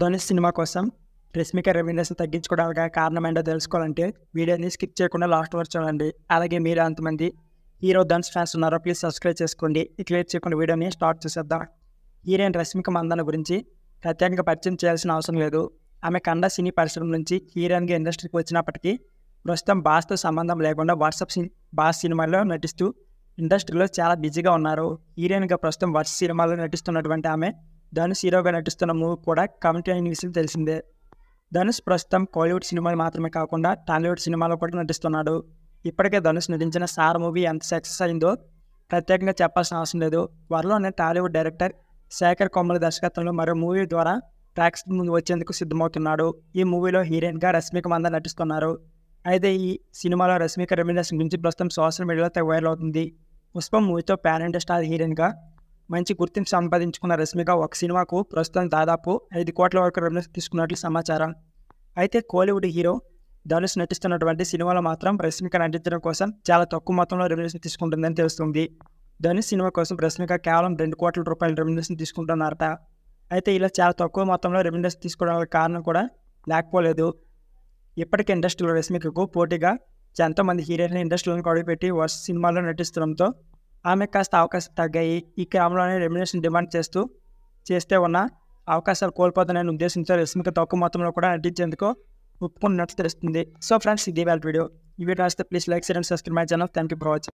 Dhanush cinema కోసం రష్మిక రెవెన్యూస్ని తగ్గించుకోవడానికి కారణం ఏంటో తెలుసుకోవాలంటే వీడియోని స్కిప్ చేయకుండా లాస్ట్ వరకు చూడండి అలాగే మీరు అంతమంది హీరో ధన్స్ ఫ్యాన్స్ ఉన్నారో ప్లీజ్ సబ్స్క్రైబ్ చేసుకోండి క్లియర్ చేయకుండా వీడియోని స్టార్ట్ చేసేద్దాం హీరోయిన్ రష్మిక మందన గురించి ప్రత్యేకంగా పరిచయం చేయాల్సిన అవసరం లేదు ఆమె కండ సినీ పరిశ్రమ నుంచి హీరోయిన్గా ఇండస్ట్రీకి వచ్చినప్పటికీ ప్రస్తుతం బాస్తో సంబంధం లేకుండా వాట్సాప్ సి బాస్ సినిమాల్లో నటిస్తూ ఇండస్ట్రీలో చాలా బిజీగా ఉన్నారు హీరోయిన్గా ప్రస్తుతం వర్ష సినిమాలో నటిస్తున్నటువంటి ఆమె ధనుష్ హీరోగా నటిస్తున్న మూవీ కూడా కమిటీ అయిన విషయం తెలిసిందే ధనుష్ ప్రస్తుతం కోలీవుడ్ సినిమాలు మాత్రమే కాకుండా టాలీవుడ్ సినిమాలో కూడా నటిస్తున్నాడు ఇప్పటికే ధనుష్ నటించిన సార్ మూవీ ఎంత సక్సెస్ అయిందో ప్రత్యేకంగా చెప్పాల్సిన అవసరం లేదు వరలోనే టాలీవుడ్ డైరెక్టర్ శేఖర్ కొమ్మల దర్శకత్వంలో మరో మూవీ ద్వారా ట్రాక్స్ ముందు వచ్చేందుకు సిద్ధమవుతున్నాడు ఈ మూవీలో హీరోయిన్గా రష్మిక మంద నటిస్తున్నారు అయితే ఈ సినిమాలో రష్మిక రెమినేషన్ గురించి ప్రస్తుతం సోషల్ మీడియాలో వైరల్ అవుతుంది పుష్పం మూవీతో ప్యారెంట్ స్టార్ హీరోయిన్గా మంచి గుర్తింపు సంపాదించుకున్న రష్మిక ఒక సినిమాకు ప్రస్తుతం దాదాపు ఐదు కోట్ల వరకు రెవెన్యూస్ తీసుకున్నట్లు సమాచారం అయితే కోలీవుడ్ హీరో ధనుష్ నటిస్తున్నటువంటి సినిమాలో మాత్రం రష్మిక నటించడం కోసం చాలా తక్కువ మొత్తంలో రెవెన్యూస్ తీసుకుంటుందని తెలుస్తుంది ధనుష్ సినిమా కోసం రష్మిక కేవలం రెండు కోట్ల రూపాయల రెవెన్యూస్ తీసుకుంటున్నారట అయితే ఇలా చాలా తక్కువ మొత్తంలో రెవెన్యూస్ తీసుకోవడానికి కారణం కూడా లేకపోలేదు ఇప్పటికీ ఇండస్ట్రీలో రష్మికకు పోటీగా ఎంతోమంది హీరోయిన్ ఇండస్ట్రీలను కడుగుపెట్టి వర్ష సినిమాల్లో నటిస్తుండడంతో ఆమె కాస్త అవకాశం తగ్గాయి ఈ క్రమంలోనే రెమ్యునేషన్ డిమాండ్ చేస్తూ చేస్తే ఉన్న అవకాశాలు కోల్పోతానని ఉద్దేశించే రశ్మిక తక్కువ మొత్తంలో కూడా నటించేందుకు ఒప్పుకున్నట్టు తెలుస్తుంది సో ఫ్రెండ్స్ ఇది వాళ్ళ వీడియో ఈ వీడియో నచ్చితే ప్లీజ్ లైక్ చేయండి subscribe my channel thank you for watching